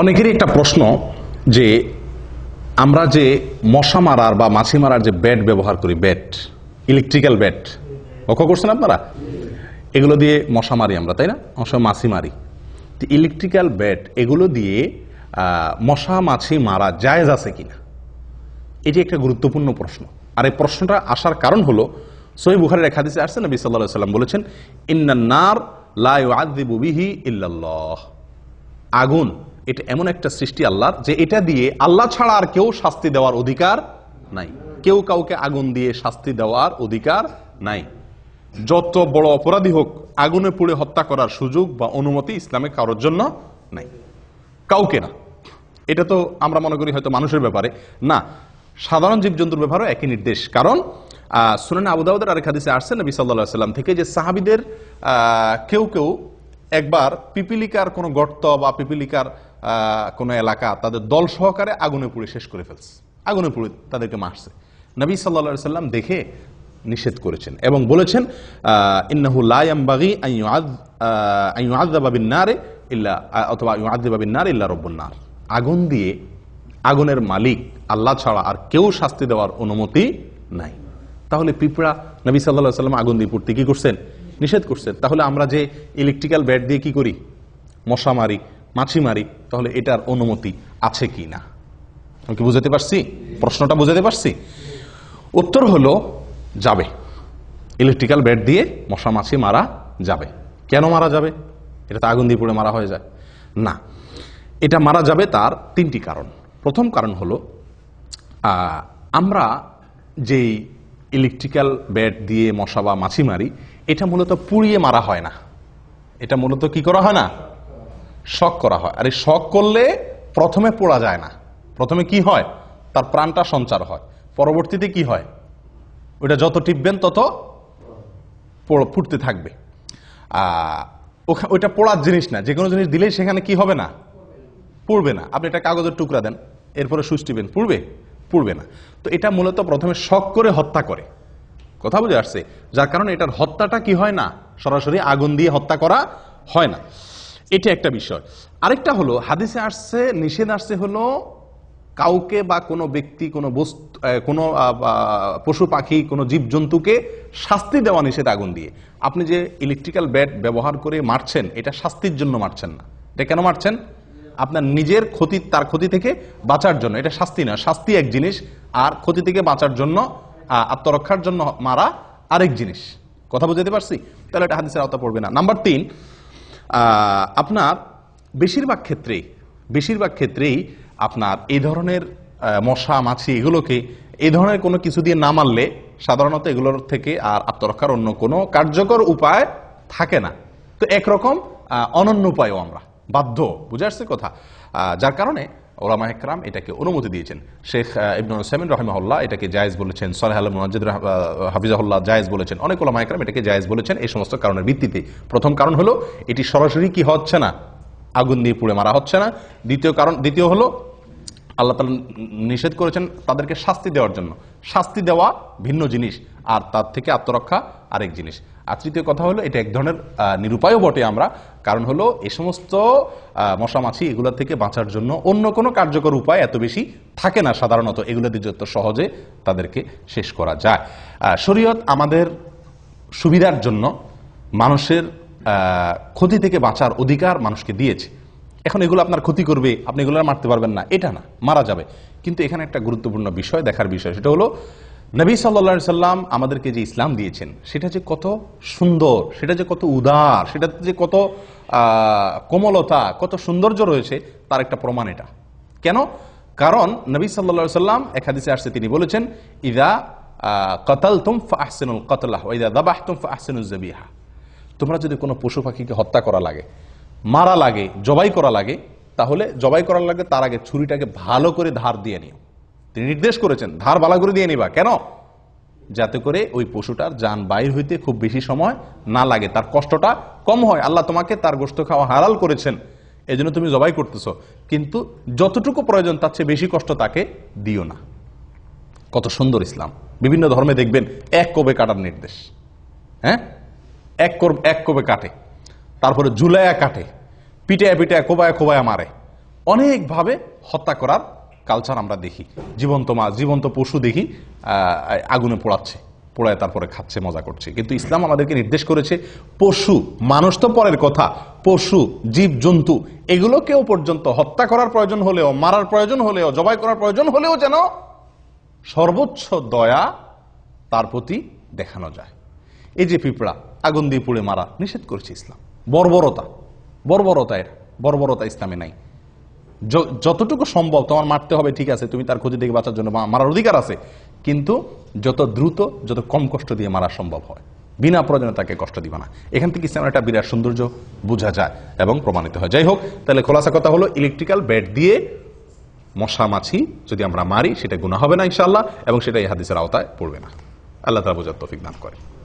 অনেকেরই একটা প্রশ্ন যে আমরা যে মশা মারার বা মাছি মারার যে ব্যাট ব্যবহার করি ব্যাট ইলেকট্রিক্যাল ব্যাট লক্ষ্য করছেন আপনারা এগুলো দিয়ে মশা মারি আমরা তাই না মশা মাছি মারি তো ইলেকট্রিক্যাল ব্যাট এগুলো দিয়ে মশা মাছি মারা জায়জ আছে কিনা এটি একটা গুরুত্বপূর্ণ প্রশ্ন আর এই প্রশ্নটা আসার কারণ হলো সহি বুখারের এক হাদিসে আসছে নবী সাল্লা সাল্লাম বলেছেন ইন্নান্নার লাইবিহি ইল্লাল্লাহ আগুন এটা এমন একটা সৃষ্টি আল্লাহর যে এটা দিয়ে আল্লাহ ছাড়া আর কেউ শাস্তি দেওয়ার অধিকার নাই কেউ কাউকে আগুন দিয়ে শাস্তি দেওয়ার অধিকার নাই যত বড় অপরাধী হোক আগুনে পুড়ে হত্যা করার সুযোগ বা অনুমতি ইসলামে কারোর জন্য নাই কাউকে না এটা তো আমরা মনে করি হয়তো মানুষের ব্যাপারে না সাধারণ জীবজন্তুর ব্যাপারও একই নির্দেশ কারণ সুনান আবুদাউদের আরেক হাদিসে আসছেন নবী সাল্লা সাল্লাম থেকে যে সাহাবিদের কেউ কেউ একবার পিপিলিকার কোনো গর্ত বা পিপিলিকার কোনো এলাকা তাদের দল সহকারে আগুনে পুড়ে শেষ করে ফেলছে আগুনে পুড়ে তাদেরকে মারছে নবী সাল্লা সাল্লাম দেখে নিষেধ করেছেন এবং বলেছেন ইন্নাহু লায়াম্বাগি আইয়াদাবিন নারে ইল্লা অথবা আদাবিন নার ইল্লা রব্বন্নার আগুন দিয়ে আগুনের মালিক আল্লাহ ছাড়া আর কেউ শাস্তি দেওয়ার অনুমতি নাই তাহলে পিঁপড়া নবী সাল্লা সাল্লাম আগুন দিয়ে পড়তে কী করছেন নিষেধ করছেন তাহলে আমরা যে ইলেকট্রিক্যাল ব্যাট দিয়ে কি করি মশা মারি মাছি মারি তাহলে এটার অনুমতি আছে কি না আমি কি বুঝাতে পারছি প্রশ্নটা বুঝাতে পারছি উত্তর হলো যাবে ইলেকট্রিক্যাল ব্যাট দিয়ে মশা মাছি মারা যাবে কেন মারা যাবে এটা তো আগুন দিয়ে পুড়ে মারা হয়ে যায় না এটা মারা যাবে তার তিনটি কারণ প্রথম কারণ হলো আমরা যেই ইলেকট্রিক্যাল ব্যাট দিয়ে মশা বা মাছি মারি এটা মূলত পুড়িয়ে মারা হয় না এটা মূলত কি করা হয় না শখ করা হয় আর এই শখ করলে প্রথমে পোড়া যায় না প্রথমে কি হয় তার প্রাণটা সঞ্চার হয় পরবর্তীতে কি হয় ওটা যত টিপবেন তত ফুটতে থাকবে ওইটা পোড়ার জিনিস না যে কোনো জিনিস দিলেই সেখানে কি হবে না পড়বে না আপনি এটা কাগজের টুকরা দেন এরপরে টিপেন পুড়বে পুড়বে না তো এটা মূলত প্রথমে শখ করে হত্যা করে কথা বুঝে আসছে যার কারণে এটার হত্যাটা কি হয় না সরাসরি আগুন দিয়ে হত্যা করা হয় না এটা একটা বিষয় আরেকটা হলো হাদিসে আসছে নিষেধ আসছে হলো কাউকে বা কোনো ব্যক্তি কোনো বস্তু কোনো পশু পাখি কোনো জীবজন্তুকে শাস্তি দেওয়া নিষেধ আগুন দিয়ে আপনি যে ইলেকট্রিক্যাল ব্যাট ব্যবহার করে মারছেন এটা শাস্তির জন্য মারছেন না এটা কেন মারছেন আপনার নিজের ক্ষতি তার ক্ষতি থেকে বাঁচার জন্য এটা শাস্তি না শাস্তি এক জিনিস আর ক্ষতি থেকে বাঁচার জন্য আত্মরক্ষার জন্য মারা আরেক জিনিস কথা বুঝাতে পারছি তাহলে এটা হাদিসের আওতা পড়বে না নাম্বার তিন আপনার বেশিরভাগ ক্ষেত্রেই বেশিরভাগ ক্ষেত্রেই আপনার এই ধরনের মশা মাছি এগুলোকে এই ধরনের কোনো কিছু দিয়ে না মারলে সাধারণত এগুলোর থেকে আর আত্মরক্ষার অন্য কোনো কার্যকর উপায় থাকে না তো একরকম অনন্য উপায়ও আমরা বাধ্য বুঝে আসছে কথা যার কারণে ওলামা একরাম এটাকে অনুমতি দিয়েছেন শেখ ইবনুল সামিন রহমাহুল্লাহ এটাকে জায়েজ বলেছেন সলেহ আলম মজিদ হাফিজাহুল্লাহ জায়েজ বলেছেন অনেক ওলামা একরাম এটাকে জায়েজ বলেছেন এই সমস্ত কারণের ভিত্তিতে প্রথম কারণ হলো এটি সরাসরি কি হচ্ছে না আগুন দিয়ে পুড়ে মারা হচ্ছে না দ্বিতীয় কারণ দ্বিতীয় হলো আল্লাহ তালা নিষেধ করেছেন তাদেরকে শাস্তি দেওয়ার জন্য শাস্তি দেওয়া ভিন্ন জিনিস আর তার থেকে আত্মরক্ষা আরেক জিনিস আর তৃতীয় কথা হলো এটা এক ধরনের নিরুপায়ও বটে আমরা কারণ হলো এ সমস্ত মশামাছি এগুলো থেকে বাঁচার জন্য অন্য কোনো কার্যকর উপায় এত বেশি থাকে না সাধারণত এগুলো দিয়ে যত সহজে তাদেরকে শেষ করা যায় শরীয়ত আমাদের সুবিধার জন্য মানুষের ক্ষতি থেকে বাঁচার অধিকার মানুষকে দিয়েছে এখন এগুলো আপনার ক্ষতি করবে আপনি এগুলো মারতে পারবেন না এটা না মারা যাবে কিন্তু এখানে একটা গুরুত্বপূর্ণ বিষয় দেখার বিষয় সেটা হলো নবী সাল্লা সাল্লাম আমাদেরকে যে ইসলাম দিয়েছেন সেটা যে কত সুন্দর সেটা যে কত উদার সেটা যে কত কোমলতা কত সৌন্দর্য রয়েছে তার একটা প্রমাণ এটা কেন কারণ নবী সাল্লা সাল্লাম একাদিসে আসছে তিনি বলেছেন ইদা কতাল তুম ফাহসেনুল কতলাহ ইদা দাবাহ তুম ফাহসেনুল জবিহা তোমরা যদি কোনো পশু পাখিকে হত্যা করা লাগে মারা লাগে জবাই করা লাগে তাহলে জবাই করার লাগে তার আগে ছুরিটাকে ভালো করে ধার দিয়ে নিও তিনি নির্দেশ করেছেন ধার বালা করে দিয়ে নিবা কেন যাতে করে ওই পশুটার যান বাইর হইতে খুব বেশি সময় না লাগে তার কষ্টটা কম হয় আল্লাহ তোমাকে তার গোস্ত খাওয়া হারাল করেছেন এজন্য তুমি জবাই করতেছ কিন্তু যতটুকু প্রয়োজন তার চেয়ে বেশি কষ্ট তাকে দিও না কত সুন্দর ইসলাম বিভিন্ন ধর্মে দেখবেন এক কবে কাটার নির্দেশ হ্যাঁ এক এক কবে কাটে তারপরে জুলাইয়া কাটে পিটায় পিটায় কোবায় কোবায়া মারে অনেকভাবে হত্যা করার কালচার আমরা দেখি জীবন্ত মাছ জীবন্ত পশু দেখি আগুনে পোড়াচ্ছে পোড়ায় তারপরে খাচ্ছে মজা করছে কিন্তু ইসলাম আমাদেরকে নির্দেশ করেছে পশু মানুষ তো পরের কথা পশু জীব জন্তু এগুলোকেও পর্যন্ত হত্যা করার প্রয়োজন হলেও মারার প্রয়োজন হলেও জবাই করার প্রয়োজন হলেও যেন সর্বোচ্চ দয়া তার প্রতি দেখানো যায় এই যে পিঁপড়া আগুন দিয়ে পুড়ে মারা নিষেধ করেছে ইসলাম বর্বরতা বর্বরতা এর বর্বরতা ইসলামে নাই যতটুকু সম্ভব তোমার মারতে হবে ঠিক আছে তুমি তার ক্ষতি দেখে বাঁচার জন্য মারার অধিকার আছে কিন্তু যত দ্রুত যত কম কষ্ট দিয়ে মারা সম্ভব হয় বিনা প্রয়োজনে তাকে কষ্ট দিবে না এখান থেকে ইসলামের একটা বিরাট সৌন্দর্য বোঝা যায় এবং প্রমাণিত হয় যাই হোক তাহলে খোলাসা কথা হলো ইলেকট্রিক্যাল ব্যাট দিয়ে মশা মাছি যদি আমরা মারি সেটা গুণা হবে না ইনশাল্লাহ এবং সেটা এই হাদিসের আওতায় পড়বে না আল্লাহ তারা বোঝার তফিক দান করে